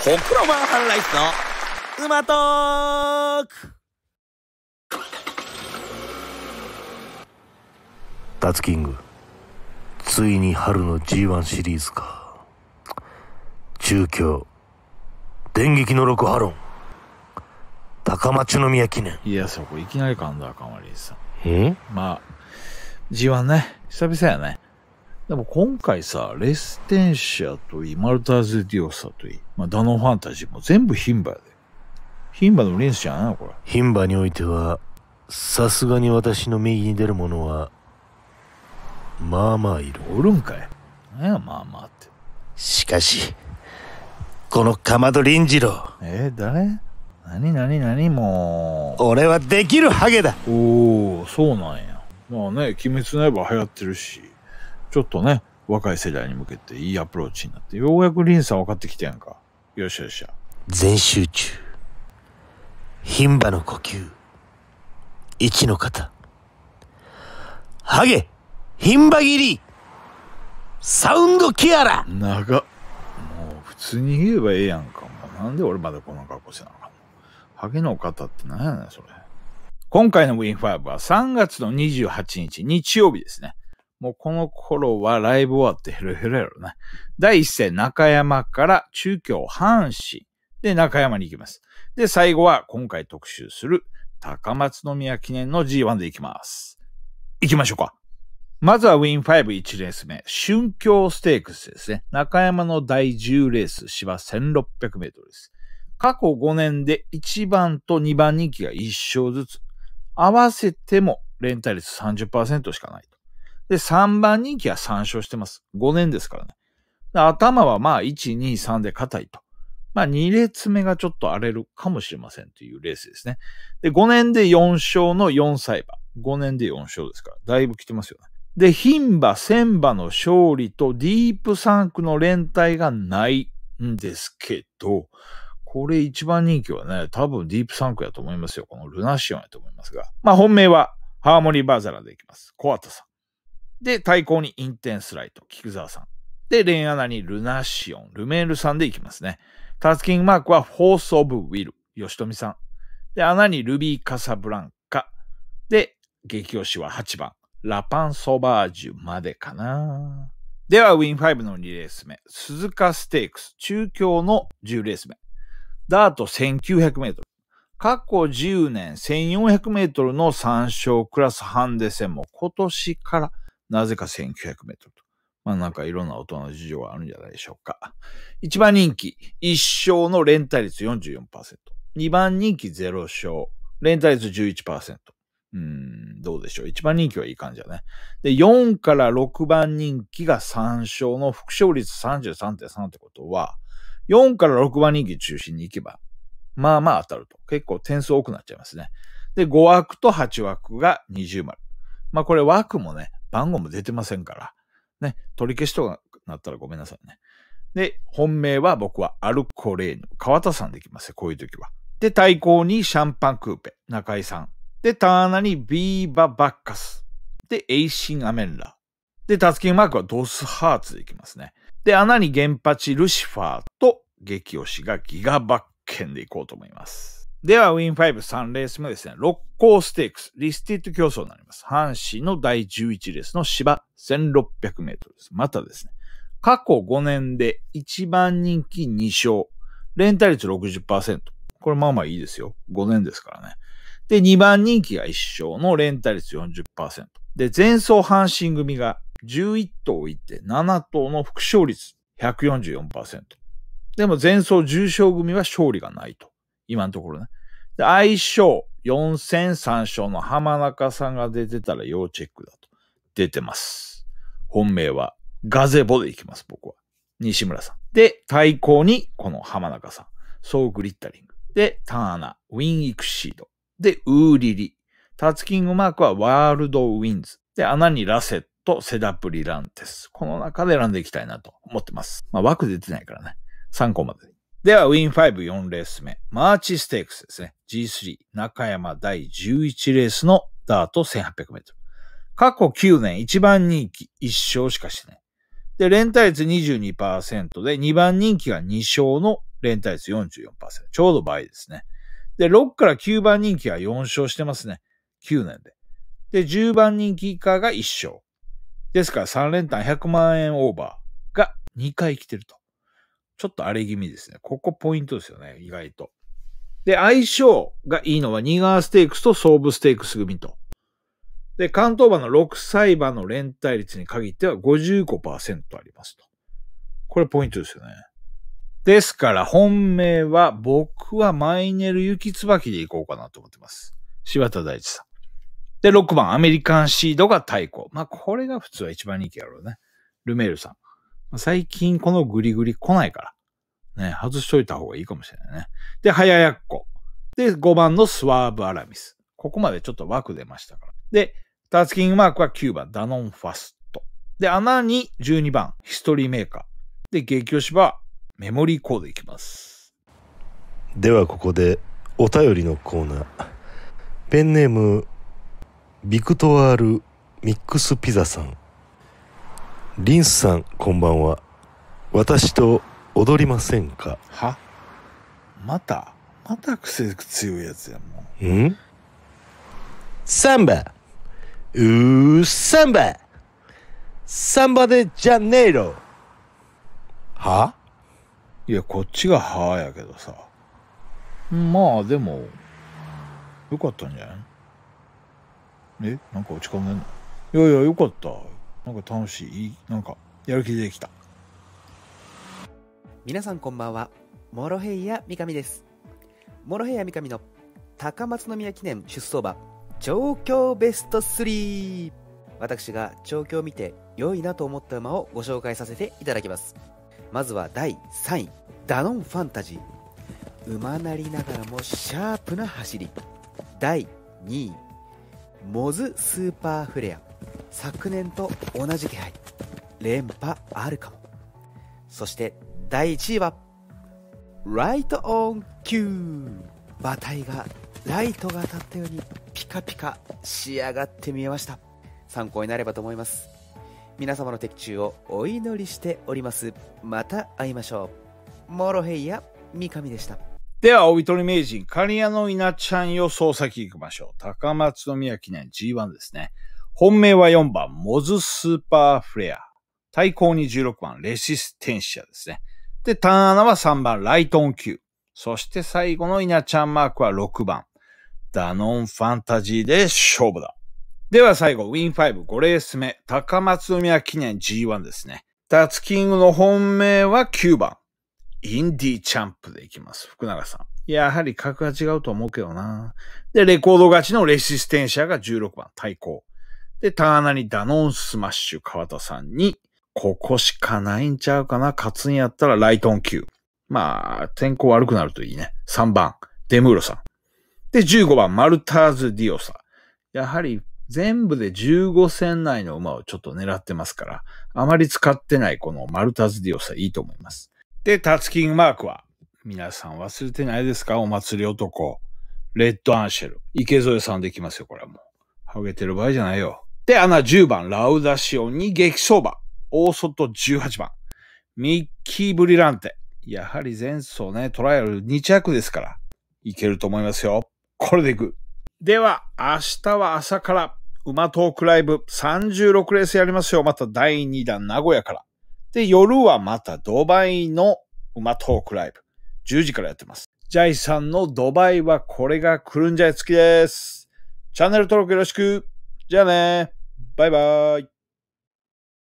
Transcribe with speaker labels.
Speaker 1: ほくロマンハンライスの馬トークダツキングついに春の G1 シリーズか中京電撃のハ波ン、高松宮記念いやそこいきなり噛んだかまりさんえまあ G1 ね久々やねでも今回さ、レステンシアといい、マルターズ・ディオサといい、まあ、ダノンファンタジーも全部ヒンバで。ヒンバのリンスじゃないのこれ。ヒンバにおいては、さすがに私の右に出るものは、まあまあいる。おるんかい。何や、まあまあって。しかし、このかまど臨次郎。えー、誰何何何もう。俺はできるハゲだ。おお、そうなんや。まあね、鬼滅の刃流行ってるし。ちょっとね、若い世代に向けていいアプローチになって、ようやくリンさん分かってきたやんか。よっしゃよっしゃ。全集中。牝馬の呼吸。一の方。ハゲ牝馬切りサウンドキアラ長っ。もう普通に言えばええやんか。なんで俺まだこんな格好してなのか。ハゲの方って何やねん、それ。今回の Win5 は3月の28日、日曜日ですね。もうこの頃はライブ終わってヘロヘロやろな。第一戦中山から中京阪神。で、中山に行きます。で、最後は今回特集する高松宮記念の G1 で行きます。行きましょうか。まずはウィン51レース目、春京ステークスですね。中山の第10レース、芝1600メートルです。過去5年で1番と2番人気が1勝ずつ。合わせても連帯率30%しかないと。で、3番人気は3勝してます。5年ですからね。頭はまあ、1、2、3で硬いと。まあ、2列目がちょっと荒れるかもしれませんというレースですね。で、5年で4勝の4歳馬。5年で4勝ですから、だいぶ来てますよね。で、牝馬、千馬の勝利とディープサンクの連帯がないんですけど、これ一番人気はね、多分ディープサンクやと思いますよ。このルナシオンやと思いますが。まあ本命はハーモニーバーザラでいきます。小畑さん。で、対抗にインテンスライト、菊沢さん。で、レンアナにルナシオン、ルメールさんでいきますね。タスキングマークはフォースオブウィル、吉富さん。で、穴にルビー・カサブランカ。で、激推しは8番、ラパン・ソバージュまでかな。では、ウィン5の2レース目、鈴鹿ステークス、中京の10レース目。ダート1900メートル。過去10年1400メートルの3勝クラスハンデ戦も今年からなぜか1900メートルと。まあなんかいろんな大人の事情があるんじゃないでしょうか。1番人気、1勝の連帯率44%。2番人気0勝、連帯率11%。うん、どうでしょう。1番人気はいい感じだね。で、4から6番人気が3勝の副勝率33.3ってことは、4から6番人気中心に行けば、まあまあ当たると。結構点数多くなっちゃいますね。で、5枠と8枠が20丸。まあこれ枠もね、番号も出てませんから。ね、取り消しとかなったらごめんなさいね。で、本命は僕はアルコレーヌ。川田さんできますよ、こういう時は。で、対抗にシャンパンクーペ、中井さん。で、ターナにビーババッカス。で、エイシンアメンラ。で、タツキンマークはドスハーツでいきますね。で、穴にゲンパチ、ルシファーと激推しがギガバッケンでいこうと思います。では、ウィン5、3レース目ですね、六甲ステークス、リスティット競争になります。阪神の第11レースの芝1600メートルです。またですね、過去5年で1番人気2勝、連帯率60%。これまあまあいいですよ。5年ですからね。で、2番人気が1勝の連帯率40%。で、前走阪神組が11頭いて7頭の副勝率144%。でも前走重勝組は勝利がないと。今のところね。相性4戦3勝の浜中さんが出てたら要チェックだと。出てます。本命はガゼボでいきます、僕は。西村さん。で、対抗にこの浜中さん。ソーグリッタリング。で、ターナ、ウィン・イクシード。で、ウーリリ。タツキングマークはワールド・ウィンズ。で、穴にラセット、セダプリ・ランテス。この中で選んでいきたいなと思ってます。まあ、枠出てないからね。参個まででは、ウィン54レース目。マーチステークスですね。G3 中山第11レースのダート1800メートル。過去9年1番人気1勝しかしてない。で、連帯率22%で、2番人気が2勝の連帯率44%。ちょうど倍ですね。で、6から9番人気が4勝してますね。9年で。で、10番人気以下が1勝。ですから3連単100万円オーバーが2回来てると。ちょっと荒れ気味ですね。ここポイントですよね、意外と。で、相性がいいのは、ニガーステークスとソーブステークス組と。で、関東馬の6歳馬の連帯率に限っては55%ありますと。これポイントですよね。ですから、本命は、僕はマイネル雪椿でいこうかなと思ってます。柴田大地さん。で、6番、アメリカンシードが対抗。まあ、これが普通は一番人気やろうね。ルメールさん。最近このグリグリ来ないから。ね、外しといた方がいいかもしれないね。で、早やっこ。で、5番のスワーブ・アラミス。ここまでちょっと枠出ましたから。で、ターツキングマークは9番、ダノン・ファスト。で、穴に12番、ヒストリーメーカー。で、激推しはメモリーコードいきます。ではここで、お便りのコーナー。ペンネーム、ビクトワール・ミックス・ピザさん。リンスさんこんばんは私と踊りませんかはまたまた癖強いやつやもんんサンバうーサンバサンバでジャネイロはいやこっちが「は」やけどさまあでもよかったんじゃないえなんか落ち込んでんのいやいやよかったなんか楽しいなんかやる気出てきた皆さんこんばんはモロヘイヤ三上ですモロヘイヤ三上の高松宮記念出走馬調教ベスト3私が調教を見て良いなと思った馬をご紹介させていただきますまずは第3位ダノンファンタジー馬なりながらもシャープな走り第2位モズスーパーフレア昨年と同じ気配連覇あるかもそして第1位はライトオン Q 馬体がライトが当たったようにピカピカ仕上がって見えました参考になればと思います皆様の的中をお祈りしておりますまた会いましょうモロヘイヤ三上でしたでは、おびとり名人、刈谷の稲ちゃん予想先行きましょう。高松宮記念 G1 ですね。本命は4番、モズスーパーフレア。対抗に16番、レシステンシアですね。で、ターンアナは3番、ライトン級。そして最後の稲ちゃんマークは6番、ダノンファンタジーで勝負だ。では最後、ウィン55レース目、高松宮記念 G1 ですね。ダツキングの本命は9番、インディーチャンプでいきます。福永さん。やはり格が違うと思うけどな。で、レコード勝ちのレシステンシアが16番、対抗。で、ターナにダノンスマッシュ川田さんに、ここしかないんちゃうかな。勝つんやったらライトン級。まあ、天候悪くなるといいね。3番、デムーロさん。で、15番、マルターズ・ディオサ。やはり、全部で15戦内の馬をちょっと狙ってますから、あまり使ってないこのマルターズ・ディオサいいと思います。で、タツキングマークは、皆さん忘れてないですかお祭り男。レッド・アンシェル。池添さんできますよ、これはもう。ハゲてる場合じゃないよ。で、穴10番、ラウダシオンに激相場。大外18番、ミッキー・ブリランテ。やはり前走ね、トライアル2着ですから、いけると思いますよ。これでいく。では、明日は朝から、馬トークライブ36レースやりますよ。また第2弾、名古屋から。で、夜はまたドバイの馬トークライブ。10時からやってます。ジャイさんのドバイはこれが来るんじゃい付きです。チャンネル登録よろしく。じゃあねバイバイ